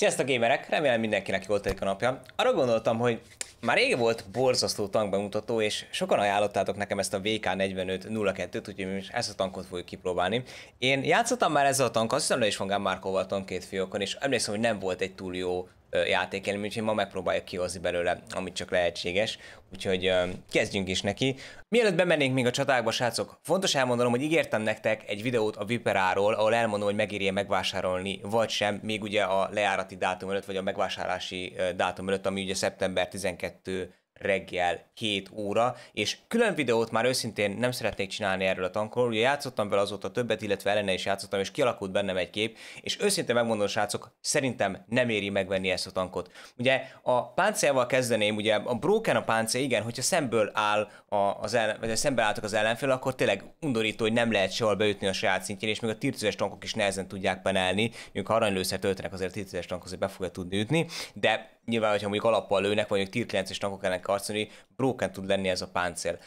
Sziasztok gamerek, remélem mindenkinek jól telik a napja. Arra gondoltam, hogy már rég volt borzasztó tankbemutató, és sokan ajánlottátok nekem ezt a vk 4502 úgyhogy mi most ezt a tankot fogjuk kipróbálni. Én játszottam már ezzel a tankkal, azt hiszem le is van Márkóval tankét fiókon, és emlékszem, hogy nem volt egy túl jó játékelmény, úgyhogy ma megpróbáljuk kihozni belőle, amit csak lehetséges. Úgyhogy kezdjünk is neki. Mielőtt bemennénk még a csatákba, srácok, fontos elmondanom, hogy ígértem nektek egy videót a Viperáról, ahol elmondom, hogy megérje megvásárolni, vagy sem, még ugye a lejárati dátum előtt, vagy a megvásárlási dátum előtt, ami ugye szeptember 12 reggel 7 óra, és külön videót már őszintén nem szeretnék csinálni erről a tankról, ugye játszottam vele azóta többet, illetve ellene is játszottam, és kialakult bennem egy kép, és őszintén megmondom, srácok, szerintem nem éri megvenni ezt a tankot. Ugye a páncélval kezdeném, ugye a broken a páncél, igen, hogyha szemből áll a, az ellen, vagy szembe álltak az ellenfél, akkor tényleg undorító, hogy nem lehet sehol beütni a saját szintjén, és még a tirtüzes tankok is nehezen tudják penelni, ha aranylőszer töltenek, azért a tankhoz, hogy be fogja tudni ütni, de nyilván, hogyha mondjuk alappal lőnek, vagy mondjuk tier 9-es tankok ellen karcolni, broken tud lenni ez a páncél.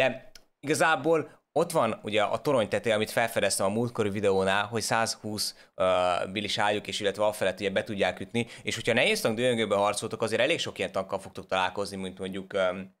De igazából ott van ugye a torony tetej, amit felfedeztem a múltkori videónál, hogy 120 uh, bilis ágyuk és illetve afelett ugye be tudják ütni, és hogyha nehéz tank dőngőbe harcoltok, azért elég sok ilyen tankkal fogtok találkozni, mint mondjuk um,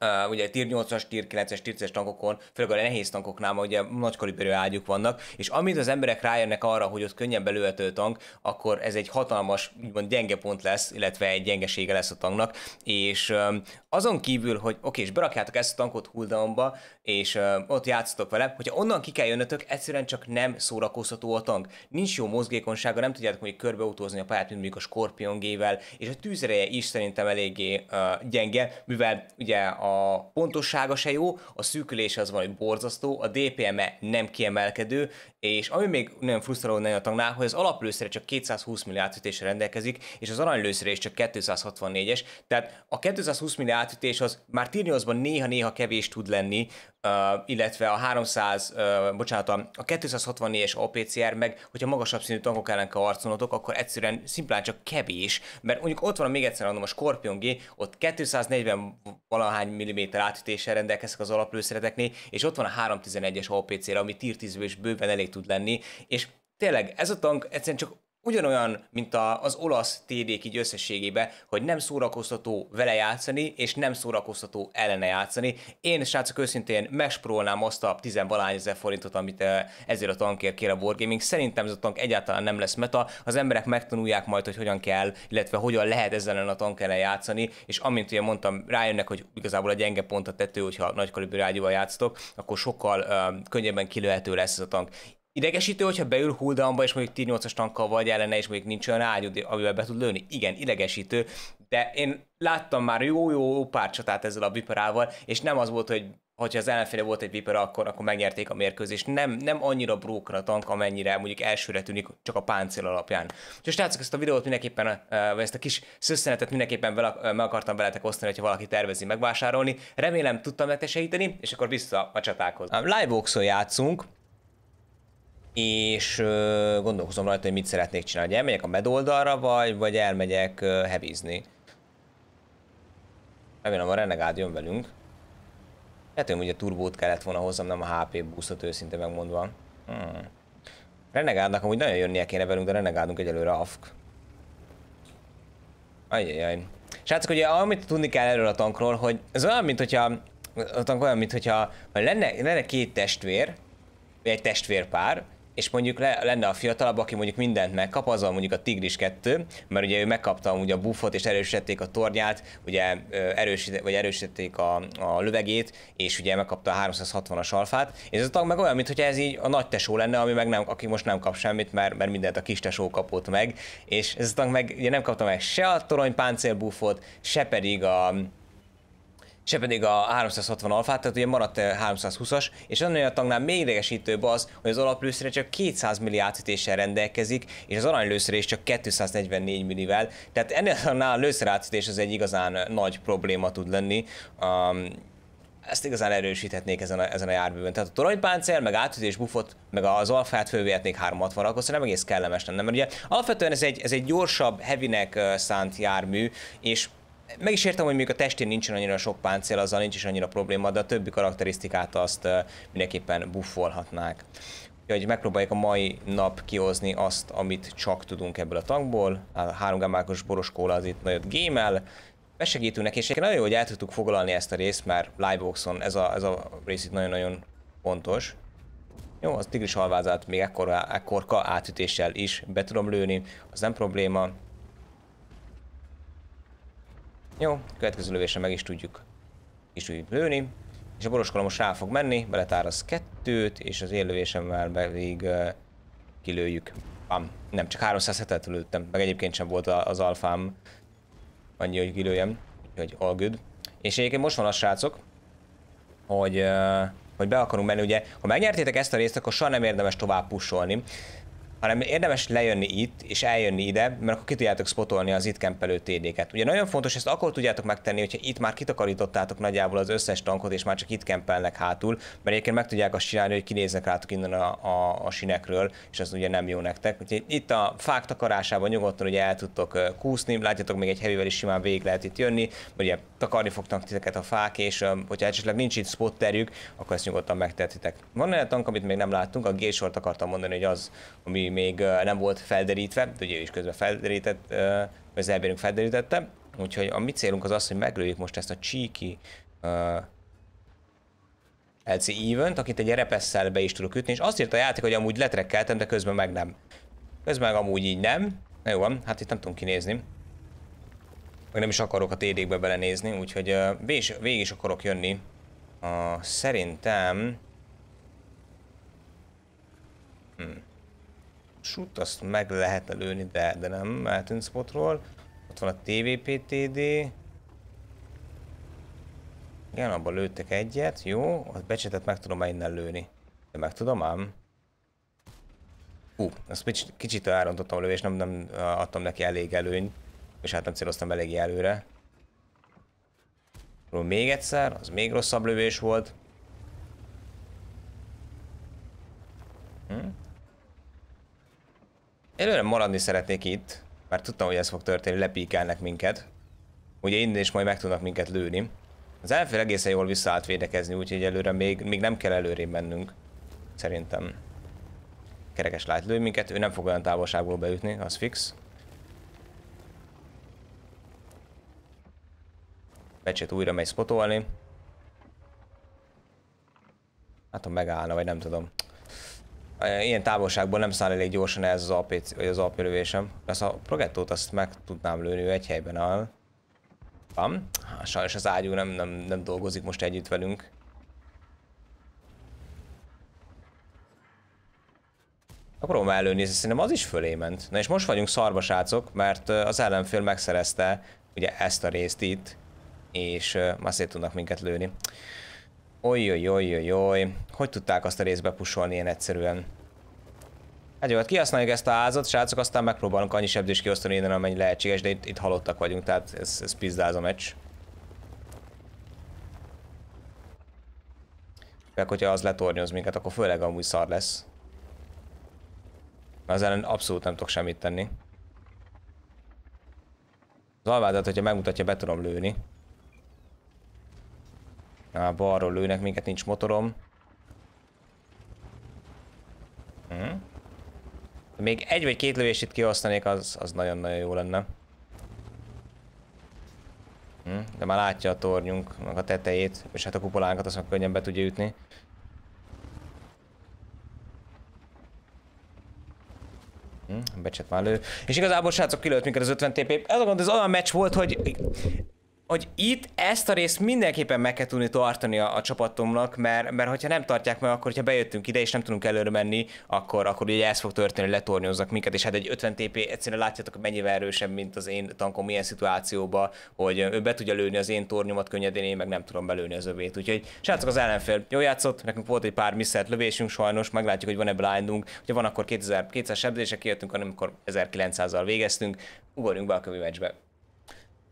Uh, ugye tier 8-as, tier 9-es, tier 10-es tankokon, főleg a nehéz tankoknál, ma ugye nagy kaliberű ágyuk vannak, és amint az emberek rájönnek arra, hogy ott könnyen belőhető tank, akkor ez egy hatalmas, úgymond gyenge pont lesz, illetve egy gyengesége lesz a tanknak, és um, azon kívül, hogy oké, és berakjátok ezt a tankot hulldownba, és um, ott játszotok vele, hogyha onnan ki kell jönnötök, egyszerűen csak nem szórakoztató a tank. Nincs jó mozgékonysága, nem tudjátok mondjuk körbeutózni a pályát, mint mondjuk a Scorpion G-vel, és a tűzereje is szerintem eléggé uh, gyenge, mivel ugye a pontossága se jó, a szűkülés az valami borzasztó, a DPM-e nem kiemelkedő, és ami még nagyon frusztráló lenne a tagnál, hogy az alaplőszere csak 220 millió átütésre rendelkezik, és az aranylőszere is csak 264-es, tehát a 220 millió átütés az már Tirniosban néha-néha kevés tud lenni, uh, illetve a 300, uh, bocsánat, a 264-es APCR meg, hogyha magasabb szintű tankok ellen kell arconotok, akkor egyszerűen szimplán csak kevés, mert mondjuk ott van még egyszer mondom a Scorpion G, ott 240 valahány milliméter átütéssel rendelkezik az alaplőszereteknél, és ott van a 311-es APCR, ami tier 10 bőven elég tud lenni, és tényleg ez a tank egyszerűen csak ugyanolyan, mint a, az olasz TD-k így összességébe, hogy nem szórakoztató vele játszani, és nem szórakoztató ellene játszani. Én, srácok, őszintén megspróbálnám azt a 10 ezer forintot, amit ezért a tankért kér a Wargaming. Szerintem ez a tank egyáltalán nem lesz meta, az emberek megtanulják majd, hogy hogyan kell, illetve hogyan lehet ezzel a tank ellen játszani, és amint ugye mondtam, rájönnek, hogy igazából a gyenge pont a tető, hogyha nagykalibű rádióval játsztok, akkor sokkal um, könnyebben kilőhető lesz ez a tank. Idegesítő, hogyha beül huldamba, és mondjuk ti as tankkal vagy ellene, és mondjuk nincs olyan ágyú, amivel be tud lőni. Igen, idegesítő, de én láttam már jó-jó pár csatát ezzel a viperával, és nem az volt, hogy hogyha az ellenféle volt egy viper, akkor, akkor megnyerték a mérkőzést. Nem, nem annyira brókra a tank, amennyire mondjuk elsőre tűnik csak a páncél alapján. Úgyhogy srácok, ezt a videót mindenképpen, vagy ezt a kis szösszenetet mindenképpen vele, meg akartam veletek osztani, hogyha valaki tervezi megvásárolni. Remélem tudtam nektek segíteni, és akkor vissza a csatákhoz. Live játszunk, és gondolkozom rajta, hogy mit szeretnék csinálni. Elmegyek a medoldalra, vagy, vagy elmegyek hevízni, Remélem a Renegade jön velünk. Lehet, hogy ugye turbót kellett volna hozzam, nem a HP boostot őszinte megmondva. Hmm. Renegádnak amúgy nagyon jönnie kéne velünk, de Renegádunk egyelőre afk. Ajjajjaj. Srácok, ugye amit tudni kell erről a tankról, hogy ez olyan, mint hogyha a tank olyan, mint hogyha lenne, lenne két testvér, vagy egy testvérpár, és mondjuk le, lenne a fiatalabb, aki mondjuk mindent megkap, azon mondjuk a Tigris 2, mert ugye ő megkapta ugye a buffot, és erősítették a tornyát, ugye erősít, vagy erősítették a, a lövegét, és ugye megkapta a 360-as alfát, és ez a tag meg olyan, mintha ez így a nagy tesó lenne, ami meg nem, aki most nem kap semmit, mert, mert mindent a kis tesó kapott meg, és ez a tag meg ugye nem kapta meg se a torony buffot, se pedig a, se pedig a 360 alfát, tehát ugye maradt 320-as, eh, és annál a tagnál még idegesítőbb az, hogy az alaplőszere csak 200 milli átütéssel rendelkezik, és az aranylőszere is csak 244 millivel, tehát ennél a lőszer átütés az egy igazán eh, nagy probléma tud lenni. Um, ezt igazán erősíthetnék ezen a, ezen a járműben. Tehát a toronypáncél, meg átütés buffot, meg az alfát fölvihetnék 360 ra akkor nem egész kellemes lenne. Mert ugye alapvetően ez egy, ez egy gyorsabb, hevinek eh, szánt jármű, és meg is értem, hogy még a testén nincsen annyira sok páncél, azzal nincs is annyira probléma, de a többi karakterisztikát azt mindenképpen buffolhatnák. Úgyhogy megpróbáljuk a mai nap kihozni azt, amit csak tudunk ebből a tankból. A 3 gámákos kóla az itt nagyot gémel, besegítünk neki, és nagyon jó, hogy el tudtuk foglalni ezt a részt, mert Liveboxon ez a, ez a rész itt nagyon-nagyon fontos. Jó, az tigris halvázát még ekkor, ekkorka átütéssel is be tudom lőni, az nem probléma. Jó, következő lövésre meg is tudjuk is tudjuk lőni. És a boroskola most rá fog menni, beletáraz kettőt, és az lövésemmel pedig uh, kilőjük. Bam. Nem, csak 307-et lőttem, meg egyébként sem volt az alfám annyi, hogy kilőjem, úgyhogy all good. És egyébként most van a srácok, hogy, uh, hogy be akarunk menni, ugye, ha megnyertétek ezt a részt, akkor soha nem érdemes tovább pusolni, hanem érdemes lejönni itt és eljönni ide, mert akkor ki tudjátok spotolni az itt kempelő TD-ket. Ugye nagyon fontos, ezt akkor tudjátok megtenni, hogyha itt már kitakarítottátok nagyjából az összes tankot, és már csak itt kempelnek hátul, mert egyébként meg tudják azt csinálni, hogy kinéznek rátok innen a, a, a sinekről, és az ugye nem jó nektek. Úgyhogy itt a fák takarásában nyugodtan ugye el tudtok kúszni, látjátok még egy hevivel is simán végig lehet itt jönni, ugye takarni fognak titeket a fák, és hogyha esetleg nincs itt spotterjük, akkor ezt nyugodtan megtehetitek. Van olyan tank, amit még nem láttunk, a g akartam mondani, hogy az, ami még nem volt felderítve, de ugye ő is közben felderített, vagy az elbérünk felderítette, úgyhogy a mi célunk az az, hogy meglőjük most ezt a csíki uh, LC event, akit egy repesszel be is tudok ütni, és azt írt a játék, hogy amúgy letrekkeltem, de közben meg nem. Közben meg amúgy így nem. Na jó van, hát itt nem tudunk kinézni meg nem is akarok a TD-kbe belenézni, úgyhogy uh, végig, is, akarok jönni. Uh, szerintem... Hmm. Shoot, azt meg lehetne lőni, de, de nem eltűnt spotról. Ott van a TVPTD. Igen, abban lőttek egyet, jó. A becsetet meg tudom -e innen lőni. De meg tudom ám. Hú, azt kicsit, kicsit elrontottam a lövés, nem, nem adtam neki elég előnyt és hát nem céloztam eléggé előre. Még egyszer, az még rosszabb lövés volt. Hm? Előre maradni szeretnék itt, mert tudtam, hogy ez fog történni, lepíkelnek minket. Ugye innen is majd meg tudnak minket lőni. Az elfél egészen jól visszaállt védekezni, úgyhogy előre még, még nem kell előrébb mennünk. Szerintem. Kerekes lát lő minket, ő nem fog olyan távolságból beütni, az fix. Becset újra megy spotolni. Hát ha megállna, vagy nem tudom. Ilyen távolságból nem száll elég gyorsan ez az AP, vagy az AP lövésem. Azt a progettót azt meg tudnám lőni, ő egy helyben áll. Van. Hát, sajnos az ágyú nem, nem, nem dolgozik most együtt velünk. Akkor előni, szerintem az is fölé ment. Na és most vagyunk szarba srácok, mert az ellenfél megszerezte ugye ezt a részt itt és uh, már szét tudnak minket lőni. Ojjojjojjojjoj, hogy tudták azt a részt bepusolni ilyen egyszerűen? Hát jó, hát kihasználjuk ezt a házat, srácok, aztán megpróbálunk annyi sebzést kiosztani innen, amennyi lehetséges, de itt, itt halottak vagyunk, tehát ez, ez pizdáz a meccs. Főleg, hogyha az letornyoz minket, akkor főleg amúgy szar lesz. az ellen abszolút nem tudok semmit tenni. Az alvádat, hogyha megmutatja, be tudom lőni. Na, balról lőnek minket, nincs motorom. Hm? Még egy vagy két lövést itt kihasználnék, az, az nagyon-nagyon jó lenne. Hm? De már látja a meg a tetejét, és hát a kupolánkat azt könnyen be tudja ütni. Hm? Becset már lő. És igazából srácok kilőtt minket az 50 TP. Ez a gond, ez olyan meccs volt, hogy hogy itt ezt a részt mindenképpen meg kell tudni tartani a, a csapatomnak, mert, mert hogyha nem tartják meg, akkor ha bejöttünk ide és nem tudunk előre menni, akkor, akkor ugye ez fog történni, hogy letornyoznak minket, és hát egy 50 TP egyszerűen látjátok, hogy mennyivel erősebb, mint az én tankom ilyen szituációba, hogy ő be tudja lőni az én tornyomat könnyedén, én meg nem tudom belőni az övét. Úgyhogy srácok az ellenfél jó játszott, nekünk volt egy pár misszert lövésünk sajnos, meglátjuk, hogy van-e blindunk, hogyha van akkor 2000, 200 kijöttünk, hanem amikor 1900-al végeztünk, ugorjunk be a kövi meccsbe.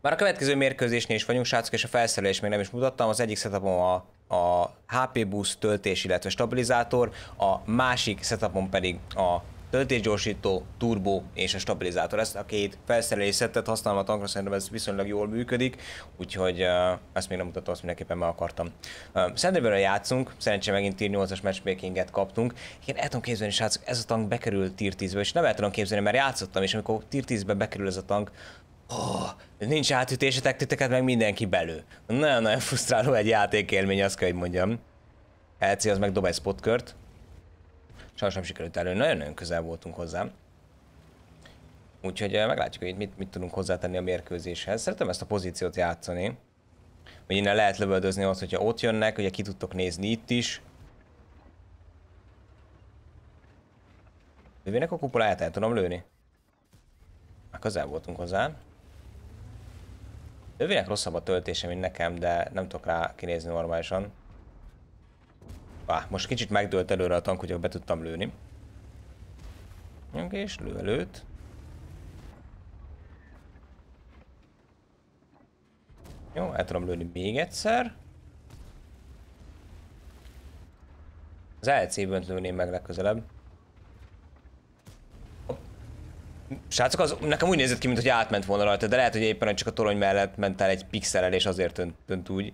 Már a következő mérkőzésnél is vagyunk, srácok, és a felszerelés még nem is mutattam. Az egyik setupom a, a HP busz töltés, illetve stabilizátor, a másik setupom pedig a töltésgyorsító, turbo és a stabilizátor. Ezt a két felszerelés szettet használom a tankra, szerintem ez viszonylag jól működik, úgyhogy uh, ezt még nem mutattam, azt mindenképpen meg akartam. Uh, Sandrivel játszunk, szerencsére megint tier 8-as matchmakinget kaptunk. Én el tudom képzelni, srácok, ez a tank bekerül tier 10-be, és nem el tudom képzelni, mert játszottam, és amikor tier 10-be bekerül ez a tank, oh, nincs átütésetek, titeket meg mindenki belő. Nagyon-nagyon frusztráló egy játékélmény, azt kell, hogy mondjam. LC az meg dob egy spotkört. Sajnos nem sikerült elő, nagyon-nagyon közel voltunk hozzá. Úgyhogy eh, meglátjuk, hogy mit, mit tudunk hozzátenni a mérkőzéshez. Szeretem ezt a pozíciót játszani. Hogy innen lehet lövöldözni azt, hogyha ott jönnek, ugye ki tudtok nézni itt is. Lövének a kupoláját el tudom lőni? Már közel voltunk hozzá. Övének rosszabb a töltése, mint nekem, de nem tudok rá kinézni normálisan. Bá, most kicsit megdőlt előre a tank, hogy be tudtam lőni. És lő előtt. Jó, el tudom lőni még egyszer. Az LC-bönt lőném meg legközelebb. Srácok, az, nekem úgy nézett ki, mintha átment volna rajta, de lehet, hogy éppen csak a torony mellett ment el egy pixelel, és azért tönt, tönt úgy.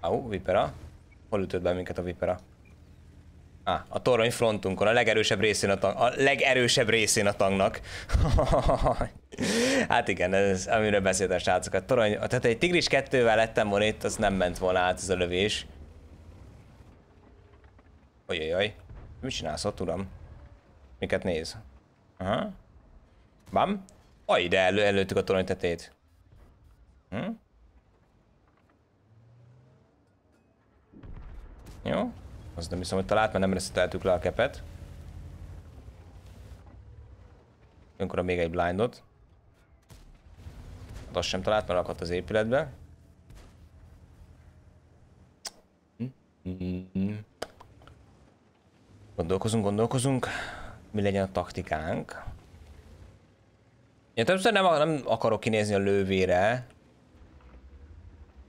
Au, vipera. Hol ütött be minket a vipera? Ah, a torony frontunkon, a legerősebb részén a, tang, a legerősebb részén a tangnak. hát igen, ez amiről beszélt a srácok. A torony, tehát egy tigris kettővel lettem volna itt, az nem ment volna át ez a lövés. Ojajaj. Mit csinálsz ott, uram? Miket néz? Aha. Bam, Aj, de elő, előttük a torony tetét. Hm? Jó. Azt nem hiszem, hogy talált, mert nem reszeteltük le a kepet. Jönkorra még egy blindot. Hát azt sem talált, mert akadt az épületbe. Gondolkozunk, gondolkozunk. Mi legyen a taktikánk? Én többször nem, nem akarok kinézni a lővére.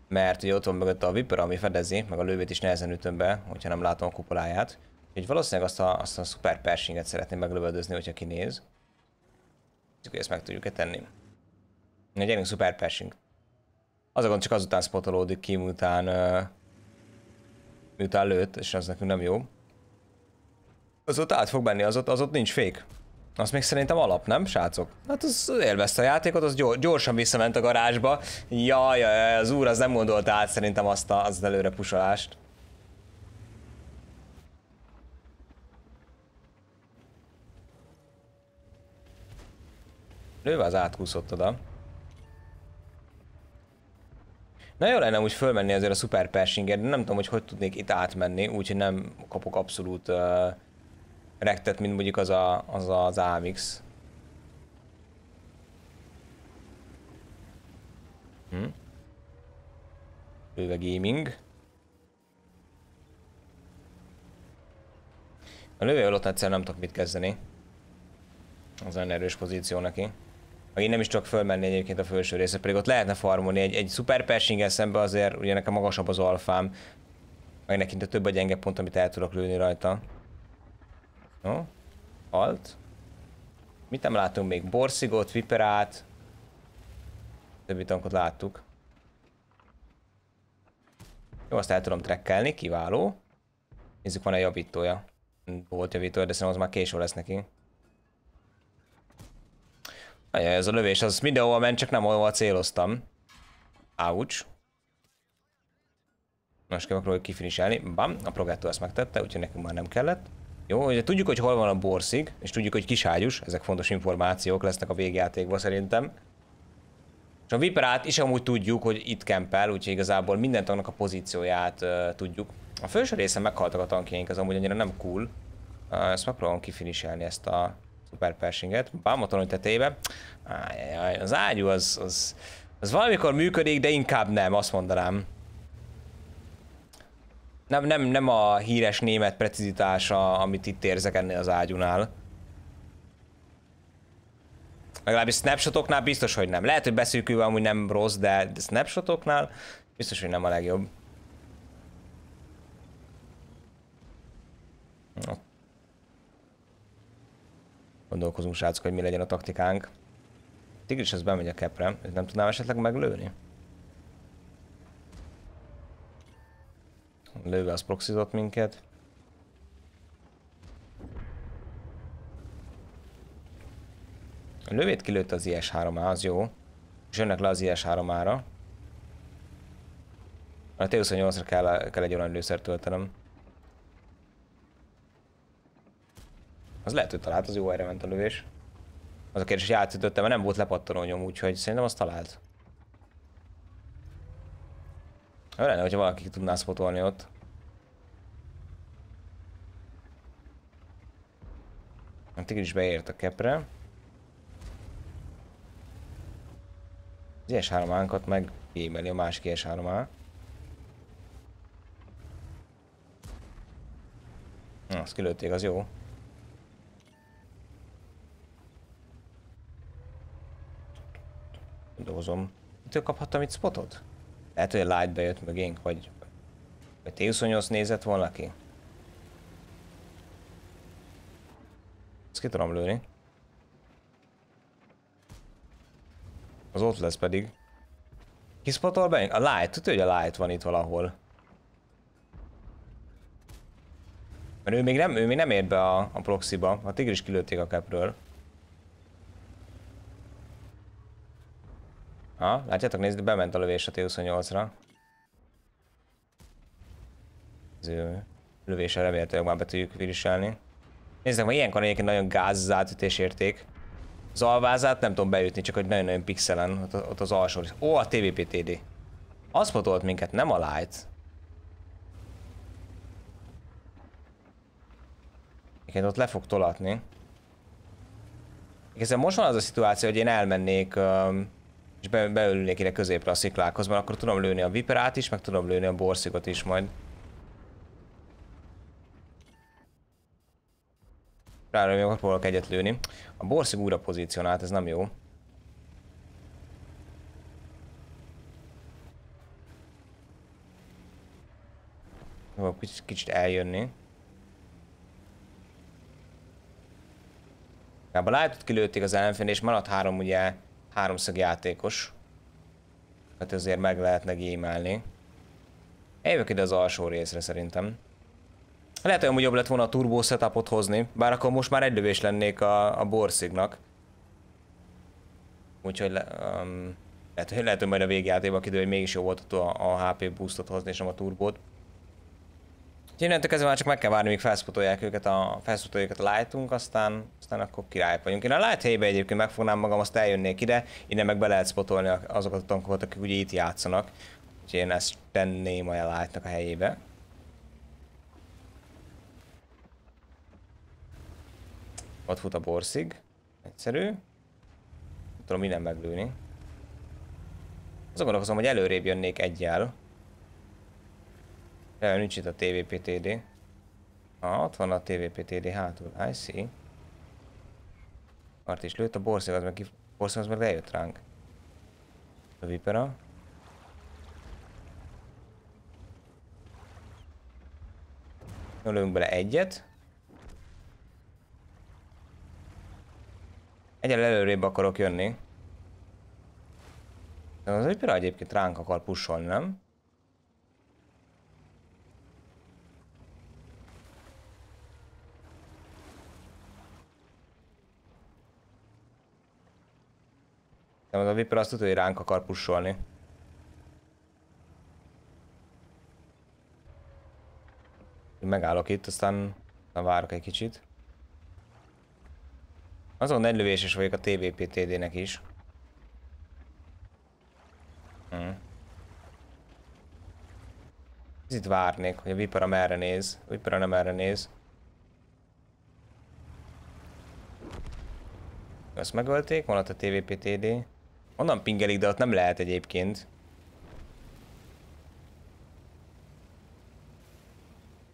Mert ugye ott van mögött a Viper, ami fedezi, meg a lővét is nehezen ütöm be, hogyha nem látom a kupoláját. Úgyhogy valószínűleg azt a, azt a szuper persinget szeretném meglövöldözni, hogyha kinéz. Csak hogy ezt meg tudjuk-e tenni. Na gyerünk, szuper persing. Az a gond csak azután spotolódik ki, miután, uh, miután lőtt, és az nekünk nem jó. Az ott át fog benni, az ott, az ott nincs fék. Az még szerintem alap, nem, srácok? Hát az élvezte a játékot, az gyorsan visszament a garázsba. Jaj, jaj, az úr az nem gondolta át szerintem azt a, az előre pusolást. Lőve az átkúszott oda. Na jó lenne úgy fölmenni azért a Super Pershinget, de nem tudom, hogy hogy tudnék itt átmenni, úgyhogy nem kapok abszolút uh, rektet, mint mondjuk az a, az, a, az AMX. Hm? Bőve gaming. A lövő alatt egyszer nem tudok mit kezdeni. Az olyan erős pozíció neki. Én nem is csak fölmenni egyébként a felső része, pedig ott lehetne farmolni. Egy, egy super pershing szemben azért ugye nekem magasabb az alfám. Meg nekint a több a gyenge pont, amit el tudok lőni rajta. No. Alt. Mit nem látunk még? Borszigot, viperát. Többi tankot láttuk. Jó, azt el tudom trekkelni, kiváló. Nézzük, van-e javítója. Volt javítója, de szerintem az már késő lesz neki. Nagyon ez a lövés, az mindenhova ment, csak nem ahova céloztam. Ouch. Most kell akkor kifiniselni. Bam, a progetto ezt megtette, úgyhogy nekünk már nem kellett. Jó, ugye tudjuk, hogy hol van a borszig, és tudjuk, hogy kiságyus, ezek fontos információk lesznek a végjátékban szerintem. És a viperát is amúgy tudjuk, hogy itt kempel, úgyhogy igazából minden tagnak a pozícióját uh, tudjuk. A felső része meghaltak a tankjaink, az amúgy annyira nem cool. Uh, ezt megpróbálom kifinisálni ezt a super persinget. Bámaton tetejébe. Ájjaj, az ágyú az, az, az valamikor működik, de inkább nem, azt mondanám. Nem, nem, nem a híres német precizitása, amit itt érzek ennél az ágyunál. Legalábbis snapshotoknál biztos, hogy nem. Lehet, hogy beszűkülve amúgy nem rossz, de snapshotoknál biztos, hogy nem a legjobb. Gondolkozunk srácok, hogy mi legyen a taktikánk. Tigris, az bemegy a kepre. nem tudnám esetleg meglőni? lőve az proxizott minket. A lövét kilőtt az IS-3A, az jó. És jönnek le az IS-3A-ra. A T-28-ra kell, kell egy olyan lőszert töltenem. Az lehet, hogy talált, az jó erre ment a lövés. Az a kérdés, hogy átütötte, mert nem volt lepattanó nyom, úgyhogy szerintem az talált. Jó lenne, hogyha valaki tudná spotolni ott. A hát tigris beért a kepre. Az IS-3-ánkat meg émeli a másik is 3 Na, Azt kilőtték, az jó. Dózom. Mitől kaphattam itt spotot? Lehet, hogy a light bejött mögénk, vagy, vagy T28 nézett volna ki? Ezt ki tudom lőni. Az ott lesz pedig. Kispatol be? A light, tudja, hogy a light van itt valahol. Mert ő még nem, ő még nem ért be a, a proxiba. A tigris kilőtték a capről. Ha, látjátok, nézd, bement a lövés a T28-ra. Az ő lövése remélhetőleg már be tudjuk viriselni. Nézzük, ma ilyenkor egyébként nagyon gáz átütés érték. Az alvázát nem tudom beütni, csak hogy nagyon-nagyon pixelen, ott, ott az alsó. Ó, a TVPTD. Az fotolt minket, nem a light. Igen, ott le fog tolatni. Igazán szóval most van az a szituáció, hogy én elmennék um, és be, beülnék ide középre a sziklákhoz, mert akkor tudom lőni a viperát is, meg tudom lőni a borszigot is majd. Rára akkor próbálok egyet lőni. A borszig újra pozícionált, ez nem jó. Próbálok kicsit, kicsit eljönni. Ja, a lájtot kilőtték az ellenfél, és maradt három ugye játékos. Hát azért meg lehetne gémelni. Eljövök ide az alsó részre szerintem. Lehet, hogy jobb lett volna a turbo setupot hozni, bár akkor most már egylövés lennék a, a borszignak. Úgyhogy le, um, lehet, hogy lehet, hogy majd a végjátékban kiderül, hogy mégis jó volt a, a HP boostot hozni, és nem a turbót. Úgyhogy innentől kezdve már csak meg kell várni, míg felszpotolják őket a, felszpotolják a lightunk, aztán, aztán akkor király vagyunk. Én a light helybe egyébként megfognám magam, azt eljönnék ide, innen meg be lehet spotolni azokat a tankokat, akik ugye itt játszanak. Úgyhogy én ezt tenném a light a helyébe. Ott fut a borszig. Egyszerű. Nem tudom, minden meglőni. Azt gondolkozom, hogy előrébb jönnék egyel. De nincs itt a TVPTD. Ha ott van a TVPTD hátul. I see. Art is lőtt, a borszeg az meg, ki... borszeg az meg lejött ránk. A vipera. Lőünk bele egyet. Egyel előrébb akarok jönni. De az vipera egyébként ránk akar pusolni, nem? De az a Viper azt tudja, hogy ránk akar pusolni. Megállok itt, aztán várok egy kicsit. Azon egy lövéses vagyok a TVP TD-nek is. Hm. Itt várnék, hogy a Vipera merre néz. A Vipera nem erre néz. Ezt megölték, ott a TVP TD. Onnan pingelik, de ott nem lehet egyébként.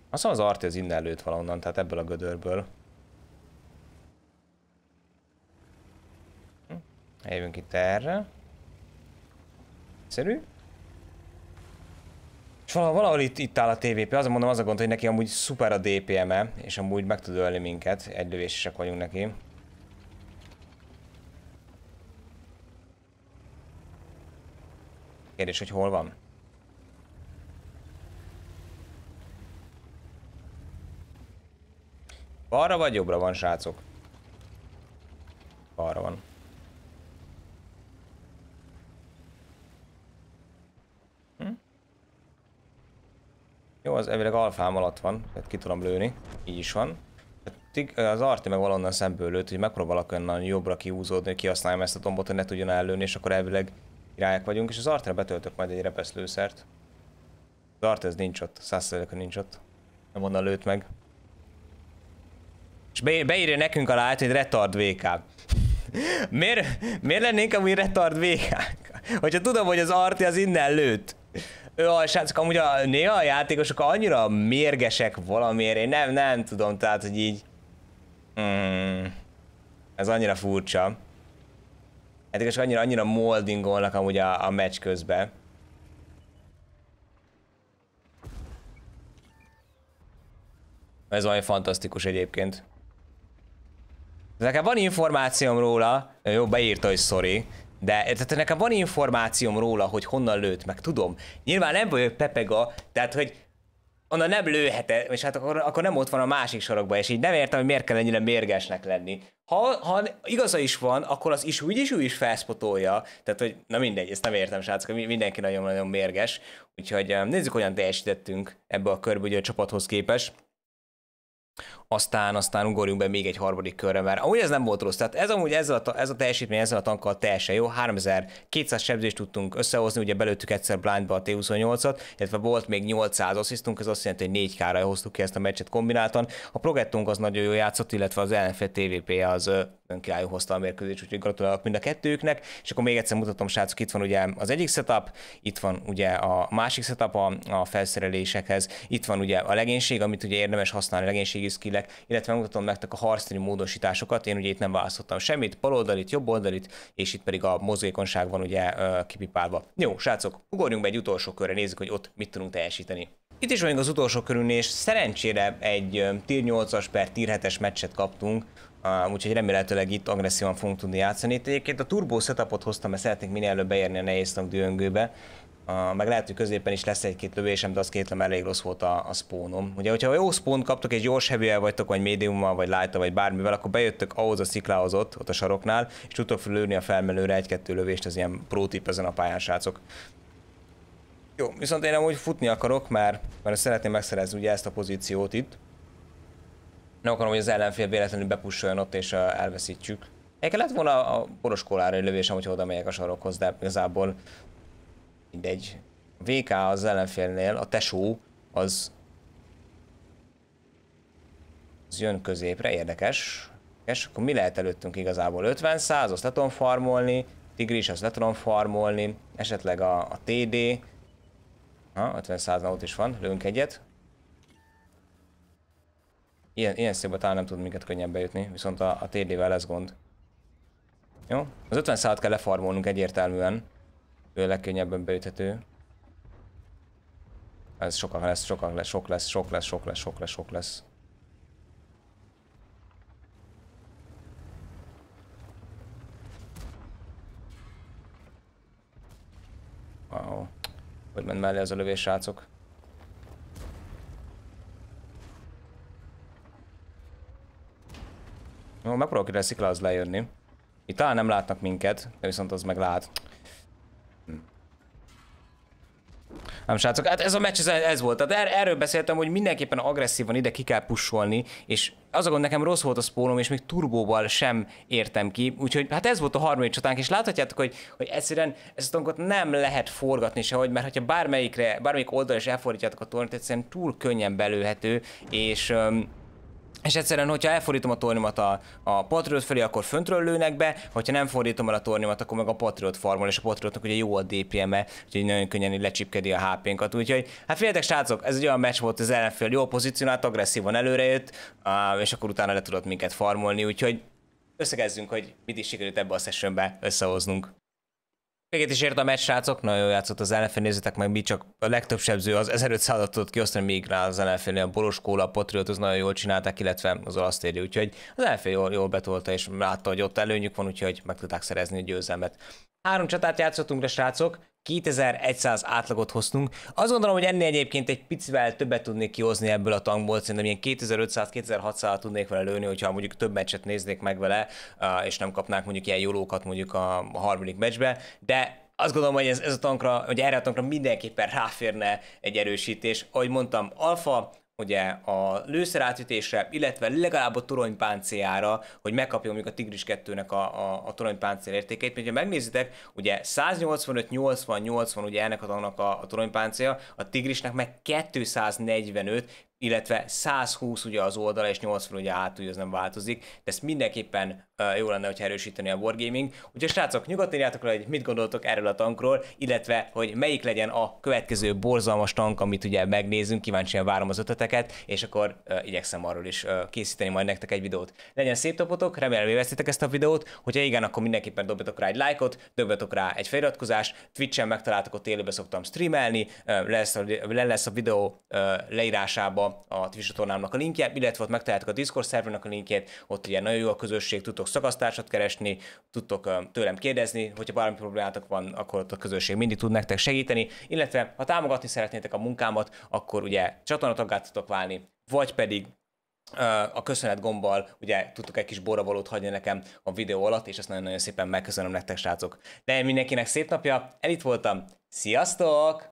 Azt az Arti az innen lőtt valahonnan, tehát ebből a gödörből. Hm, eljövünk itt erre. Egyszerű. És valahol, valahol itt, itt áll a TVP, azt mondom az a gond, hogy neki amúgy szuper a DPM-e, és amúgy meg tud ölni minket, egy lövésesek vagyunk neki. Kérdés, hogy hol van? Balra vagy jobbra van, srácok? Balra van. Hm? Jó, az elvileg alfám alatt van, tehát ki tudom lőni. Így is van. Hát az Arti meg valonnan szemből lőtt, hogy megpróbálok onnan jobbra kiúzódni, hogy kihasználjam ezt a tombot, hogy ne tudjon ellőni, és akkor elvileg királyek vagyunk, és az artra betöltök majd egy repeszlőszert. Az art ez nincs ott, százszerűen nincs ott. Nem onnan lőtt meg. És beírja nekünk alá, hogy retard VK. miért, miért lennénk amúgy retard vk Hogyha tudom, hogy az Arti az innen lőtt. Ő a srácok, amúgy a, néha a játékosok annyira mérgesek valamiért, én nem, nem tudom, tehát, hogy így... Hmm. ez annyira furcsa. Eddig is annyira, annyira moldingolnak amúgy a, a meccs közben. Ez valami fantasztikus egyébként. Nekem van információm róla, jó, beírta, hogy sorry, de tehát nekem van információm róla, hogy honnan lőtt, meg tudom. Nyilván nem vagyok Pepega, tehát hogy onnan nem lőhet, és hát akkor, akkor nem ott van a másik sorokban, és így nem értem, hogy miért kell ennyire mérgesnek lenni. Ha, ha igaza is van, akkor az is úgy is úgy is felszpotolja, tehát hogy na mindegy, ezt nem értem srácok, mindenki nagyon-nagyon mérges, úgyhogy um, nézzük, hogyan teljesítettünk ebbe a körbe ugye a csapathoz képes aztán, aztán ugorjunk be még egy harmadik körre, mert amúgy ez nem volt rossz. Tehát ez amúgy ezzel a, ez a teljesítmény ezzel a tankkal teljesen jó. 3200 sebzést tudtunk összehozni, ugye belőttük egyszer blindba a T28-at, illetve volt még 800 asszisztunk, ez azt jelenti, hogy 4 k hoztuk ki ezt a meccset kombináltan. A progettunk az nagyon jó játszott, illetve az ellenfél TVP az önkirályú hozta a mérkőzést, úgyhogy gratulálok mind a kettőjüknek. És akkor még egyszer mutatom, srácok, itt van ugye az egyik setup, itt van ugye a másik setup a, a felszerelésekhez, itt van ugye a legénység, amit ugye érdemes használni, a legénységi lehetőségek, illetve mutatom nektek a harcnyi módosításokat. Én ugye itt nem választottam semmit, baloldalit, jobboldalit, és itt pedig a mozgékonyság van ugye kipipálva. Jó, srácok, ugorjunk be egy utolsó körre, nézzük, hogy ott mit tudunk teljesíteni. Itt is vagyunk az utolsó körülnél, és szerencsére egy tier 8-as per tier 7-es meccset kaptunk, úgyhogy remélhetőleg itt agresszívan fogunk tudni játszani. Itt egyébként a turbo setupot hoztam, mert szeretnék minél előbb beérni a nehéz döngőbe, a, meg lehet, hogy középen is lesz egy-két lövésem, de az kétlem elég rossz volt a, a spónom. Ugye, hogyha jó spawn kaptok, egy gyors heavy vagytok, vagy médiummal, vagy light vagy bármivel, akkor bejöttök ahhoz a sziklához ott, ott a saroknál, és tudtok fölülni a felmelőre egy-kettő lövést, ez ilyen pro tip ezen a pályán, srácok. Jó, viszont én amúgy futni akarok, mert, mert szeretném megszerezni ugye ezt a pozíciót itt. Nem akarom, hogy az ellenfél véletlenül bepussoljon ott és uh, elveszítsük. Egyébként lett volna a boros egy lövésem, hogyha oda megyek a sarokhoz, de igazából mindegy. VK az ellenfélnél, a tesó az, az jön középre, érdekes. És akkor mi lehet előttünk igazából? 50 száz, azt le tudom farmolni, Tigris, azt le tudom farmolni, esetleg a, a TD. Ha, 50 száznál ott is van, lőnk egyet. Ilyen, ilyen szépen talán nem tud minket könnyen bejutni, viszont a, a TD-vel lesz gond. Jó? Az 50 szállat kell lefarmolnunk egyértelműen ő legkönnyebben beüthető. Ez sokan lesz, sokan lesz, sok lesz, sok lesz, sok lesz, sok lesz, sok lesz. Wow. Hogy ment mellé az a lövés, srácok? Jó, megpróbálok ide sziklához lejönni. Itt talán nem látnak minket, de viszont az meg lát. Nem, srácok, hát ez a meccs, ez, ez volt. Tehát er, erről beszéltem, hogy mindenképpen agresszívan ide ki kell pusolni, és az a gond, nekem rossz volt a spólom és még turbóval sem értem ki. Úgyhogy hát ez volt a harmadik csatánk, és láthatjátok, hogy, hogy egyszerűen ezt a nem lehet forgatni sehogy, mert ha bármelyikre, bármelyik oldal is elfordítjátok a tornyot, egyszerűen túl könnyen belőhető, és um, és egyszerűen, hogyha elfordítom a tornyomat a, a Patriot felé, akkor föntről lőnek be, hogyha nem fordítom el a tornyomat, akkor meg a Patriot farmol, és a Patriotnak ugye jó a DPM-e, úgyhogy nagyon könnyen lecsipkedi a HP-nkat. Úgyhogy, hát féljetek srácok, ez egy olyan meccs volt, az ellenfél jól pozícionált, agresszívan előrejött, és akkor utána le tudott minket farmolni, úgyhogy összegezzünk, hogy mit is sikerült ebbe a sessionbe összehoznunk. Végét is ért a meccs, srácok, nagyon jól játszott az ellenfél, nézzétek meg, mi csak a legtöbb sebző az 1500-at tudott kiosztani, még rá az ellenfél, a Boroskóla, a Patriot, az nagyon jól csinálták, illetve az olasz téri, úgyhogy az ellenfél jól, jól betolta, és látta, hogy ott előnyük van, úgyhogy meg tudták szerezni a győzelmet. Három csatát játszottunk le, srácok, 2100 átlagot hoztunk. Azt gondolom, hogy ennél egyébként egy picivel többet tudnék kihozni ebből a tankból, szerintem ilyen 2500-2600 tudnék vele lőni, hogyha mondjuk több meccset néznék meg vele, és nem kapnák mondjuk ilyen jólókat mondjuk a harmadik meccsbe, de azt gondolom, hogy ez, ez a tankra, hogy erre a tankra mindenképpen ráférne egy erősítés. Ahogy mondtam, alfa, ugye a átütésre, illetve legalább a toronypáncéjára, hogy megkapja mondjuk a Tigris 2-nek a, a, a toronypáncél értékét. Mert ha megnézitek, ugye 185-80-80 ugye ennek a a, a a Tigrisnek meg 245, illetve 120 ugye az oldala és 80 ugye ugye ez nem változik, de ezt mindenképpen uh, jó lenne, hogy erősíteni a Wargaming. Úgyhogy srácok, nyugodtan írjátok le, hogy mit gondoltok erről a tankról, illetve hogy melyik legyen a következő borzalmas tank, amit ugye megnézünk, kíváncsian várom az ötleteket, és akkor uh, igyekszem arról is uh, készíteni majd nektek egy videót. Legyen szép napotok, remélem élveztétek ezt a videót, hogyha igen, akkor mindenképpen dobjatok rá egy lájkot, dobjatok rá egy feliratkozást, Twitch-en megtaláltok, ott élőbe szoktam streamelni, uh, lesz a, le lesz a videó uh, leírásába a Twitch csatornámnak a linkje, illetve ott megtaláltok a Discord szervernek a linkjét, ott ugye nagyon jó a közösség, tudtok szakasztársat keresni, tudtok tőlem kérdezni, hogyha bármi problémátok van, akkor ott a közösség mindig tud nektek segíteni, illetve ha támogatni szeretnétek a munkámat, akkor ugye csatornatagát tudtok válni, vagy pedig a köszönet gombbal ugye tudtok egy kis borravalót hagyni nekem a videó alatt, és ezt nagyon-nagyon szépen megköszönöm nektek, srácok. De mindenkinek szép napja, el itt voltam, sziasztok!